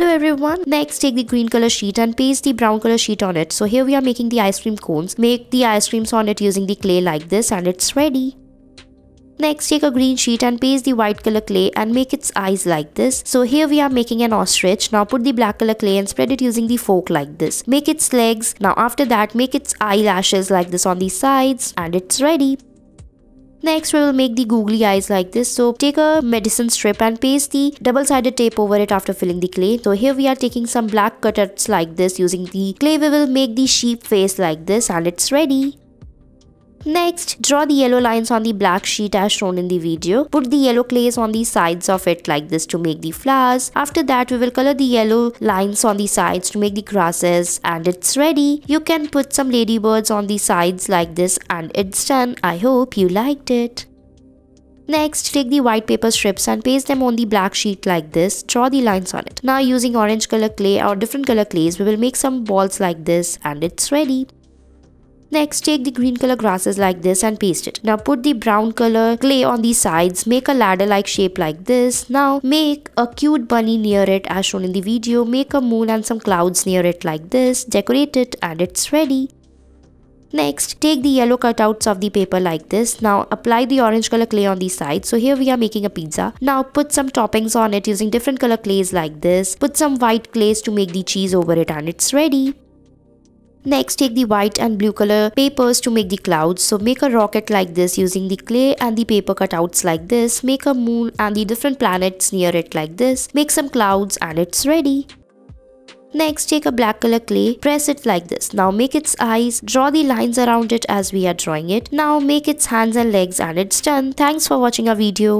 Hello everyone. Next, take the green color sheet and paste the brown color sheet on it. So here we are making the ice cream cones. Make the ice creams on it using the clay like this and it's ready. Next, take a green sheet and paste the white color clay and make its eyes like this. So here we are making an ostrich. Now put the black color clay and spread it using the fork like this. Make its legs. Now after that, make its eyelashes like this on the sides and it's ready. Next, we will make the googly eyes like this. So take a medicine strip and paste the double-sided tape over it after filling the clay. So here we are taking some black cutters like this. Using the clay, we will make the sheep face like this and it's ready. Next, draw the yellow lines on the black sheet as shown in the video. Put the yellow clays on the sides of it like this to make the flowers. After that, we will color the yellow lines on the sides to make the grasses and it's ready. You can put some ladybirds on the sides like this and it's done. I hope you liked it. Next, take the white paper strips and paste them on the black sheet like this. Draw the lines on it. Now using orange color clay or different color clays, we will make some balls like this and it's ready. Next, take the green color grasses like this and paste it. Now put the brown color clay on the sides. Make a ladder like shape like this. Now make a cute bunny near it as shown in the video. Make a moon and some clouds near it like this. Decorate it and it's ready. Next, take the yellow cutouts of the paper like this. Now apply the orange color clay on the side. So here we are making a pizza. Now put some toppings on it using different color clays like this. Put some white clays to make the cheese over it and it's ready. Next take the white and blue color papers to make the clouds. So make a rocket like this using the clay and the paper cutouts like this. Make a moon and the different planets near it like this. Make some clouds and it's ready. Next, take a black color clay, press it like this. Now make its eyes, draw the lines around it as we are drawing it. Now make its hands and legs and it's done. Thanks for watching our video.